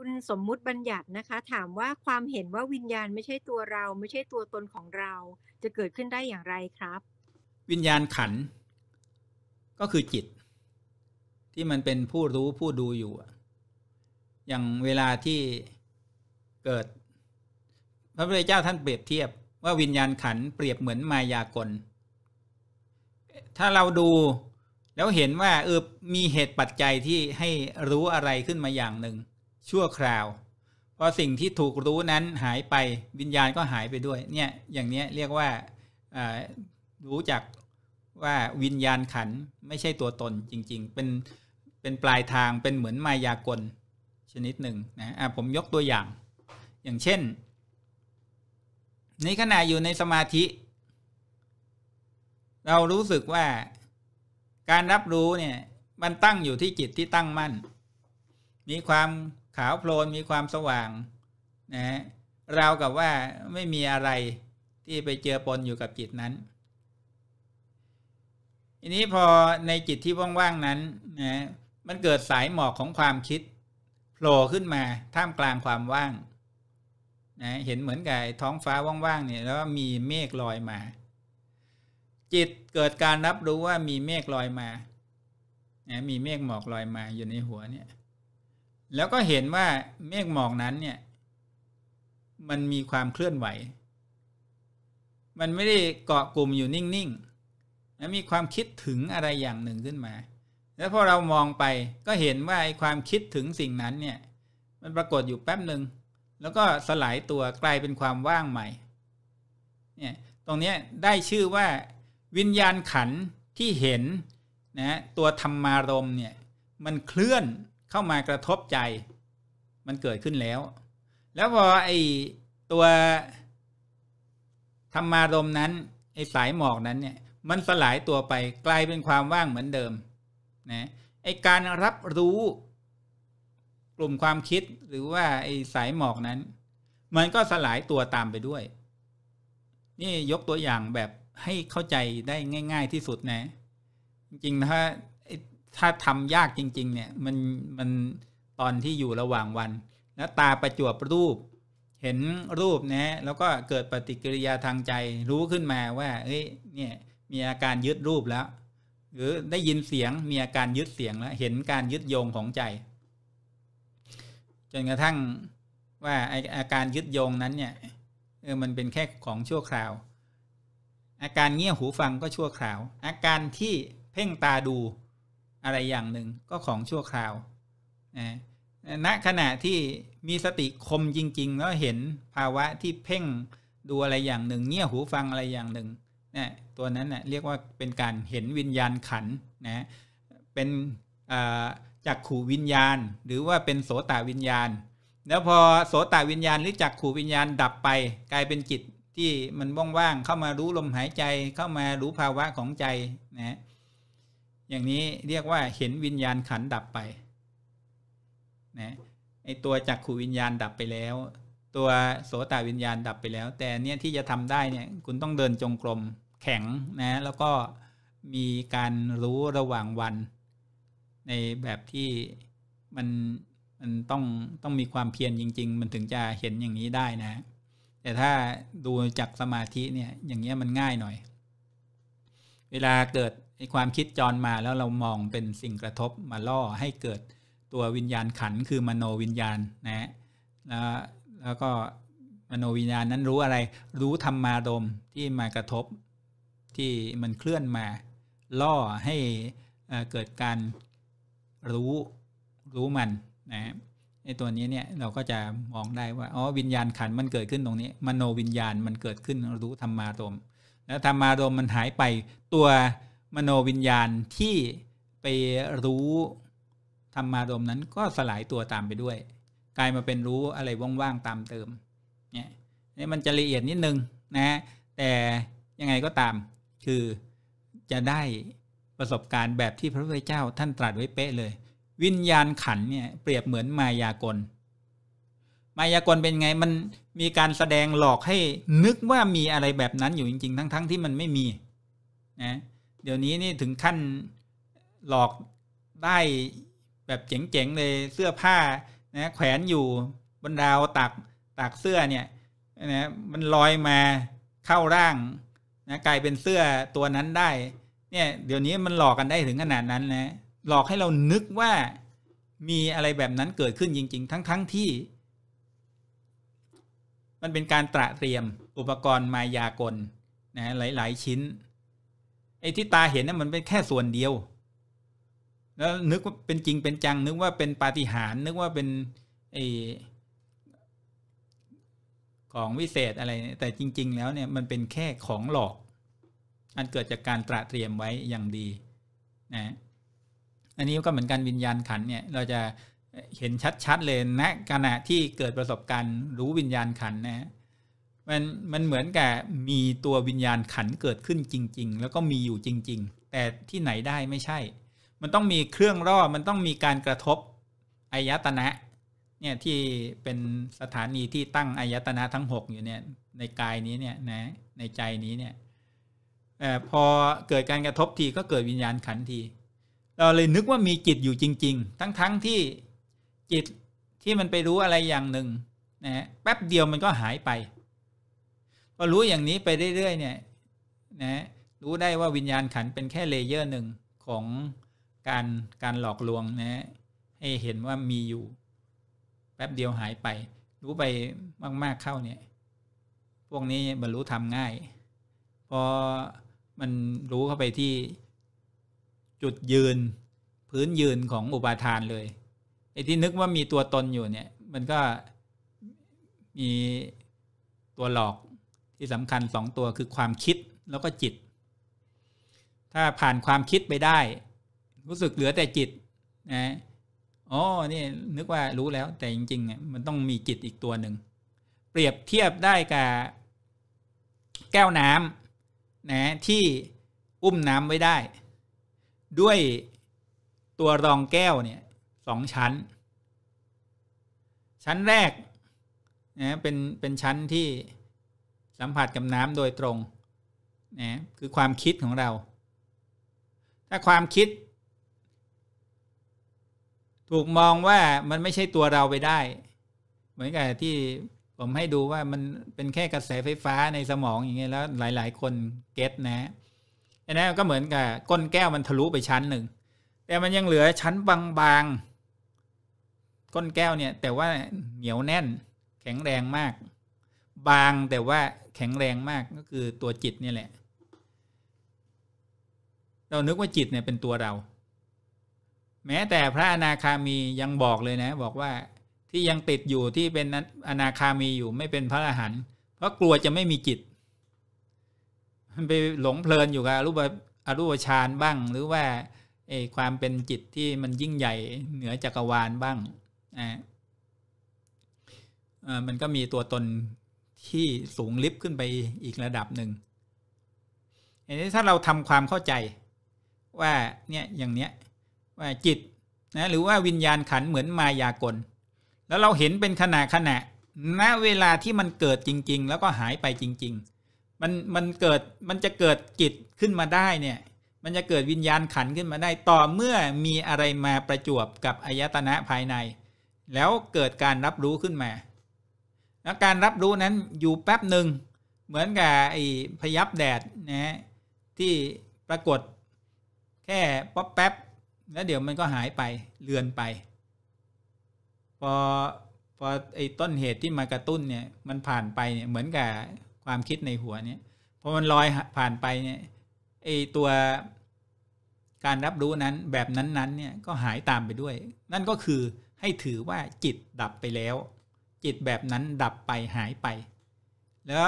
คุณสมมุติบัญญัตินะคะถามว่าความเห็นว่าวิญญาณไม่ใช่ตัวเรา ไม่ใช่ตัวตนของเรา จะเกิดขึ้นได้อย่างไรครับ วิญญาณขัน ก็คือจิตที่มันเป็นผู้รู้ผู้ดูอยู่อย่างเวลาที่เกิดพระพุทธเจ้าท่านเปรียบเทียบว่าวิญญาณขันเปรียบเหมือนมายากล ถ้าเราดูแล้วเห็นว่าเออมีเหตุปัจจัยที่ให้รู้อะไรขึ้นมาอย่างหนึ่งชั่วคราวพอสิ่งที่ถูกรู้นั้นหายไปวิญญาณก็หายไปด้วยเนี่ยอย่างเนี้ยเรียกว่ารู้จักว่าวิญญาณขันไม่ใช่ตัวตนจริงๆ เป็นเป็นปลายทางเป็นเหมือนมายากลชนิดหนึ่งนะะผมยกตัวอย่าง อย่างเช่นในขณะอยู่ในสมาธิ เรารู้สึกว่าการรับรู้เนี่ยมันตั้งอยู่ที่จิตที่ตั้งมั่นมีความขาวโพลนมีความสว่างนะ เรากับว่าไม่มีอะไรที่ไปเจอปนอยู่กับจิตนั้นันนี้พอในจิตที่ว่าง ๆ นั้นนะ มันเกิดสายหมอกของความคิดโผล่ขึ้นมาท่ามกลางความว่างนะ เห็นเหมือนกับท้องฟ้าว่างๆเนี่ย แล้วมีเมฆลอยมา จิตเกิดการรับรู้ว่ามีเมฆลอยมา นะ มีเมฆหมอกลอยมาอยู่ในหัวเนี่ยแล้วก็เห็นว่าเมฆหมอกนั้นเนี่ย มันมีความเคลื่อนไหว มันไม่ได้เกาะกลุ่มอยู่นิ่งๆแล้วมีความคิดถึงอะไรอย่างหนึ่งขึ้นมา แล้วพอเรามองไปก็เห็นว่าไอ้ความคิดถึงสิ่งนั้นเนี่ย มันปรากฏอยู่แป๊บหนึ่ง แล้วก็สลายตัวกลายเป็นความว่างใหม่เนี่ยตรงนี้ได้ชื่อว่าวิญญาณขันที่เห็นนะตัวธรรมารมเนี่ย มันเคลื่อนเข้ามากระทบใจ มันเกิดขึ้นแล้ว แล้วพอไอ้ตัวธรรมารมนั้น ไอ้สายหมอกนั้นเนี่ย มันสลายตัวไปกลายเป็นความว่างเหมือนเดิม นะไอ้การรับรู้กลุ่มความคิด หรือว่า ไอ้สายหมอกนั้นมันก็สลายตัวตามไปด้วยนี่ยกตัวอย่างแบบให้เข้าใจได้ง่าย ๆ ที่สุดนะจริงๆถ้าถ้าทำยากจริง ๆ เนี่ยมันมันตอนที่อยู่ระหว่างวัน แล้วตาประจวบรูป เห็นรูปนะแล้วก็เกิดปฏิกิริยาทางใจ รู้ขึ้นมาว่าเอ้ยเนี่ยมีอาการยึดรูปแล้ว หรือได้ยินเสียงมีอาการยึดเสียงแล้วเห็นการยึดโยงของใจจนกระทั่งว่าอาการยึดโยงนั้นเนี่ยเออมันเป็นแค่ ของชั่วคราว อาการเงี่ยหูฟังก็ชั่วคราว อาการที่เพ่งตาดูอะไรอย่างหนึ่งก็ของชั่วคราวณขณะที่มีสติคมจริง ๆ แล้วเห็นภาวะที่เพ่งดูอะไรอย่างหนึ่งเงี่ยหูฟังอะไรอย่างหนึ่งนะตัวนั้นนะเรียกว่าเป็นการเห็นวิญญาณขันนะเป็นจักขู่วิญญาณ หรือว่าเป็นโสตวิญญาณ แล้วพอโสตวิญญาณหรือจักขู่วิญญาณดับไป กลายเป็นจิตที่มันว่างๆเข้ามารู้ลมหายใจเข้ามารู้ภาวะของใจนะอย่างนี้เรียกว่าเห็นวิญญาณขันดับไปนะไอตัวจักขูวิญญาณดับไปแล้ว ตัวโสตวิญญาณดับไปแล้ว แต่เนี่ยที่จะทำได้เนี่ยคุณต้องเดินจงกรมแข็งนะ แล้วก็มีการรู้ระหว่างวัน ในแบบที่มันมันต้องต้องมีความเพียรจริง ๆ มันถึงจะเห็นอย่างนี้ได้นะ แต่ถ้าดูจากสมาธิเนี่ย อย่างเงี้ยมันง่ายหน่อยเวลาเกิดความคิดจรมาแล้วเรามองเป็นสิ่งกระทบมาล่อให้เกิดตัววิญญาณขันคือมโนวิญญาณนะแล้วแล้วก็มโนวิญญาณนั้นรู้อะไรรู้ธรรมารม ที่มากระทบที่มันเคลื่อนมา ล่อให้เกิดการรู้รู้มันนะในตัวนี้เนี่ยเราก็จะมองได้ว่าอ๋อวิญญาณขันมันเกิดขึ้นตรงนี้ มโนวิญญาณมันเกิดขึ้น รู้ธรรมารมนะธรรมารมมันหายไปตัวมโนวิญญาณที่ไปรู้ธรรมารมนั้นก็สลายตัวตามไปด้วย กลายมาเป็นรู้อะไรว่างๆตามเติมเนี่ยนี่มันจะละเอียดนิดนึงนะแต่ยังไงก็ตาม คือจะได้ประสบการณ์แบบที่พระพุทธเจ้าท่านตรัสไว้เป๊ะเลย วิญญาณขันเนี่ยเปรียบเหมือนมายากลมายากลเป็นไงมันมีการแสดงหลอกให้นึกว่ามีอะไรแบบนั้นอยู่จริงๆทั้งๆทที่มันไม่มีนะเดี๋ยวนี้นี่ถึงขั้นหลอกได้แบบเจ๋งๆเลยเสื้อผ้านะแขวนอยู่บนดาวตากตากเสื้อเนี่ยนะมันลอยมาเข้าร่างนะกลายเป็นเสื้อตัวนั้นได้ เนี่ย เดี๋ยวนี้มันหลอกกันได้ถึงขนาดนั้นนะหลอกให้เรานึกว่ามีอะไรแบบนั้นเกิดขึ้นจริงๆทั้งๆทที่มันเป็นการตระเตรียมอุปกรณ์มายากลนะหลาย ๆชิ้นไอ้ที่ตาเห็นนะ่มันเป็นแค่ส่วนเดียว แล้วนึกว่าเป็นจริงเป็นจัง นึกว่าเป็นปาฏิหาริย์นึกว่าเป็นไอของวิเศษอะไร แต่จริง ๆ แล้วเนี่ยมันเป็นแค่ของหลอก อันเกิดจากการตระเตรียมไว้อย่างดีนะ อันนี้ก็เหมือนกันวิญญาณขัน เนี่ยเราจะเห็นชัดๆเลยนะขณะที่เกิดประสบการณ์รู้วิญญาณขันนะมัน มันเหมือนกับมีตัววิญญาณขันเกิดขึ้นจริง ๆ แล้วก็มีอยู่จริง ๆ แต่ที่ไหนได้ไม่ใช่ มันต้องมีเครื่องรอมันต้องมีการกระทบ อายตนะเนี่ยที่เป็นสถานีที่ตั้งอายตนะทั้ง6อยู่เนี่ยในกายนี้เนี่ยนะในใจนี้เนี่ยอพอเกิดการกระทบทีก็เกิดวิญญาณขันที เราเลยนึกว่ามีจิตอยู่จริง ๆ ทั้งๆทที่จิตที่มันไปรู้อะไรอย่างหนึ่งนะฮะแป๊บเดียวมันก็หายไป พอรู้อย่างนี้ไปเรื่อยๆเนี่ยนะรู้ได้ว่าวิญญาณขันเป็นแค่เลเยอร์หนึ่งของการการหลอกลวงนะ ให้เห็นว่ามีอยู่ แป๊บเดียวหายไป รู้ไปมากๆเข้าเนี่ย พวกนี้บรรลุทำง่าย พอมันรู้เข้าไปที่จุดยืนพื้นยืนของอุปาทานเลยไอ้ที่นึกว่ามีตัวตนอยู่เนี่ย มันก็มีตัวหลอกที่สำคัญสองตัวคือความคิดแล้วก็จิต ถ้าผ่านความคิดไปได้ รู้สึกเหลือแต่จิตนะอ๋อนี่นึกว่ารู้แล้วแต่จริงๆมันต้องมีจิตอีกตัวหนึ่ง เปรียบเทียบได้กับแก้วน้ำนะ ที่อุ้มน้ำไว้ได้ ด้วยตัวรองแก้วเนี่ยสองชั้น ชั้นแรกนะเป็นเป็นชั้นที่สัมผัสกับน้ำโดยตรงนะคือความคิดของเรา ถ้าความคิด ถูกมองว่ามันไม่ใช่ตัวเราไปได้ เหมือนกับที่ผมให้ดูว่ามันเป็นแค่กระแสไฟฟ้าในสมองอย่างเงี้ยแล้วหลาย ๆ คน เก็ตนะอันนั้นก็เหมือนกับก้นแก้วมันทะลุไปชั้นหนึ่งแต่มันยังเหลือชั้นบางต้นแก้วเนี่ย แต่ว่าเหนียวแน่นแข็งแรงมาก บางแต่ว่าแข็งแรงมากก็คือตัวจิตนี่แหละ เรานึกว่าจิตเนี่ยเป็นตัวเรา แม้แต่พระอนาคามียังบอกเลยนะ บอกว่าที่ยังติดอยู่ที่เป็นอนาคามีอยู่ไม่เป็นพระอรหันต์เพราะกลัวจะไม่มีจิตมันไปหลงเพลินอยู่กับอรูปอรูปฌานบ้างหรือว่าไอ้ความเป็นจิตที่มันยิ่งใหญ่เหนือจักรวาลบ้างนะมันก็มีตัวตนที่สูงลิฟต์ ขึ้นไปอีกระดับหนึ่งอันนี้ถ้าเราทำความเข้าใจ ว่าเนี่ยอย่างเนี้ยว่าจิตนะหรือว่าวิญญาณขันเหมือนมายากล แล้วเราเห็นเป็นขณะขณะณเวลาที่มันเกิดจริง ๆ แล้วก็หายไปจริง ๆ มันมันเกิดมันจะเกิดจิตขึ้นมาได้เนี่ยมันจะเกิดวิญญาณขันขึ้นมาได้ต่อเมื่อมีอะไรมาประจวบกับอายตนะภายในแล้วเกิดการรับรู้ขึ้นมา แล้วการรับรู้นั้นอยู่แป๊บหนึ่งเหมือนกับไอ้พยับแดดนะที่ปรากฏแค่ป๊อปแป๊บแล้วเดี๋ยวมันก็หายไปเลือนไปพอพอไอ้ต้นเหตุที่มากระตุ้นเนี่ยมันผ่านไปเนี่ยเหมือนกับความคิดในหัวเนี่ยพอมันลอยผ่านไปเนี่ยไอ้ตัวการรับรู้นั้นแบบนั้นๆเนี่ยก็หายตามไปด้วย นั่นก็คือให้ถือว่าจิตดับไปแล้ว จิตแบบนั้นดับไปหายไป แล้ว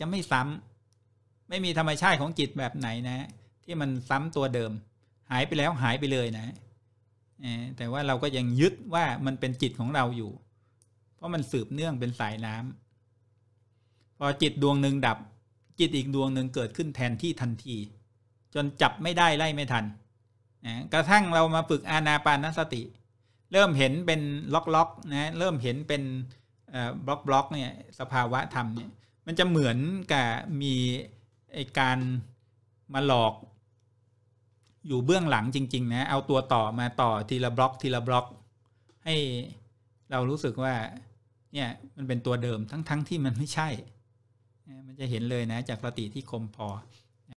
จะไม่ซ้ำไม่มีธรรมชาติของจิตแบบไหนนะ ที่มันซ้ำตัวเดิม หายไปแล้วหายไปเลยนะ แต่ว่าเราก็ยังยึดว่ามันเป็นจิตของเราอยู่ เพราะมันสืบเนื่องเป็นสายน้ำพอจิตดวงหนึ่งดับ จิตอีกดวงหนึ่งเกิดขึ้นแทนที่ทันที จนจับไม่ได้ไล่ไม่ทันกระทั่งเรามาฝึกอาณาปานสติเริ่มเห็นเป็นล็อกล็อกนะ เริ่มเห็นเป็นบล็อกบล็อกเนี่ยสภาวะธรรมเนี่ยมันจะเหมือนกับมีไอการมาหลอก อยู่เบื้องหลังจริงๆนะเอาตัวต่อมาต่อทีละบล็อกทีละบล็อก ให้เรารู้สึกว่าเนี่ยมันเป็นตัวเดิมทั้งๆทที่มันไม่ใช่ มันจะเห็นเลยนะจากสติที่คมพอ